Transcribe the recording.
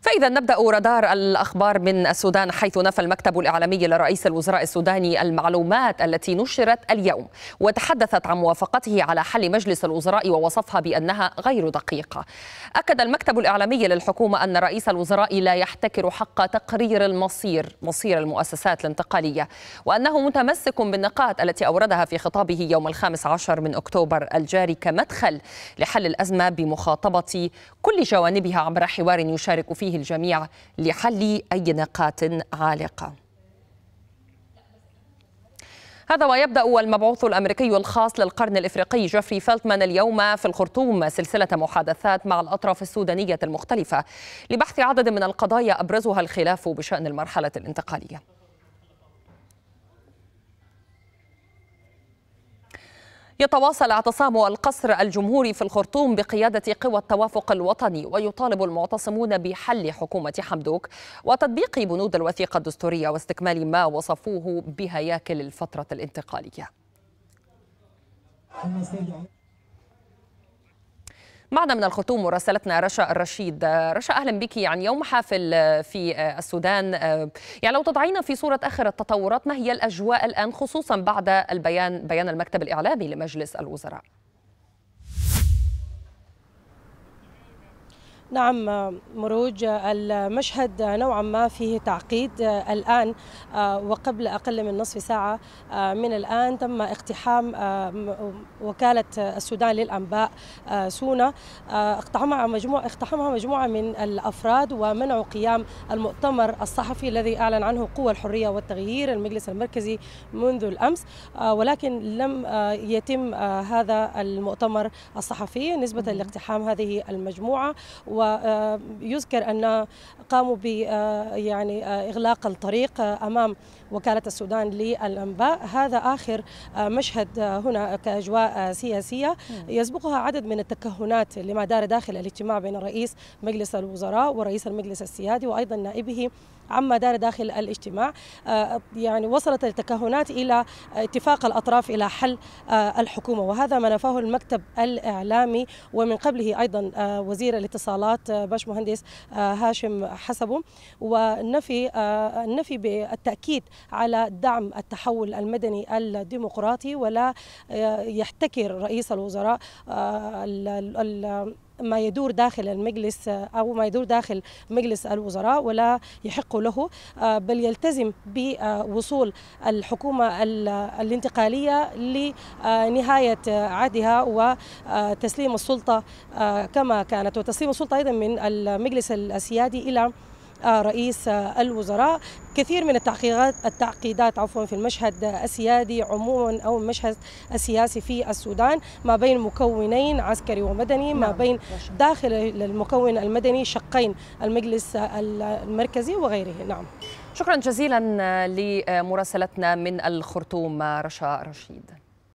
فإذا نبدأ رادار الأخبار من السودان حيث نفى المكتب الإعلامي لرئيس الوزراء السوداني المعلومات التي نشرت اليوم وتحدثت عن موافقته على حل مجلس الوزراء ووصفها بأنها غير دقيقة أكد المكتب الإعلامي للحكومة أن رئيس الوزراء لا يحتكر حق تقرير المصير مصير المؤسسات الانتقالية وأنه متمسك بالنقاط التي أوردها في خطابه يوم الخامس عشر من أكتوبر الجاري كمدخل لحل الأزمة بمخاطبة كل جوانبها عبر حوار يشارك فيه عليه الجميع لحل أي نقاط عالقة هذا ويبدا المبعوث الامريكي الخاص للقرن الافريقي جيفري فيلتمان اليوم في الخرطوم سلسله محادثات مع الاطراف السودانيه المختلفه لبحث عدد من القضايا ابرزها الخلاف بشان المرحله الانتقاليه يتواصل اعتصام القصر الجمهوري في الخرطوم بقيادة قوى التوافق الوطني ويطالب المعتصمون بحل حكومة حمدوك وتطبيق بنود الوثيقة الدستورية واستكمال ما وصفوه بهياكل الفترة الانتقالية معنا من الخرطوم مراسلتنا رشا الرشيد رشا أهلا بك يعني يوم حافل آه، في آه، السودان آه، يعني لو تضعينا في صورة آخر التطورات ما هي الأجواء الآن خصوصا بعد البيان بيان المكتب الإعلامي لمجلس الوزراء نعم مروج المشهد نوعا ما فيه تعقيد آه، الآن آه، وقبل أقل من نصف ساعة آه، من الآن تم اقتحام وكالة السودان للأنباء سونا اقتحمها مجموعة, اقتحمها مجموعة من الأفراد ومنعوا قيام المؤتمر الصحفي الذي أعلن عنه قوى الحرية والتغيير المجلس المركزي منذ الأمس ولكن لم يتم هذا المؤتمر الصحفي نسبة لاقتحام هذه المجموعة و ويذكر أن قاموا ب آه، يعني آه، إغلاق الطريق آه، أمام وكالة السودان للأنباء هذا آخر مشهد هنا كأجواء سياسية يسبقها عدد من التكهنات لما دار داخل الاجتماع بين رئيس مجلس الوزراء ورئيس المجلس السيادي وأيضا نائبه عما دار داخل الاجتماع يعني وصلت التكهنات إلى اتفاق الأطراف إلى حل الحكومة وهذا ما نفاه المكتب الإعلامي ومن قبله أيضا وزير الاتصالات اجراءات آه، باشمهندس آه، هاشم حسبه ونفي آه، النفي بالتاكيد على دعم التحول المدني الديمقراطي ولا يحتكر رئيس الوزراء ما يدور داخل المجلس أو ما يدور داخل مجلس الوزراء ولا يحق له آه، بل يلتزم بوصول الحكومة الانتقالية لنهاية عهدها وتسليم آه، السلطة آه، كما كانت وتسليم السلطة أيضا من المجلس السيادي إلى رئيس الوزراء كثير من التعقيدات التعقيدات عفوا في المشهد السيادي عموما او المشهد السياسي في السودان ما بين مكونين عسكري ومدني ما نعم. بين داخل المكون المدني شقين المجلس المركزي وغيره نعم شكرا جزيلا لمراسلتنا من الخرطوم رشا رشيد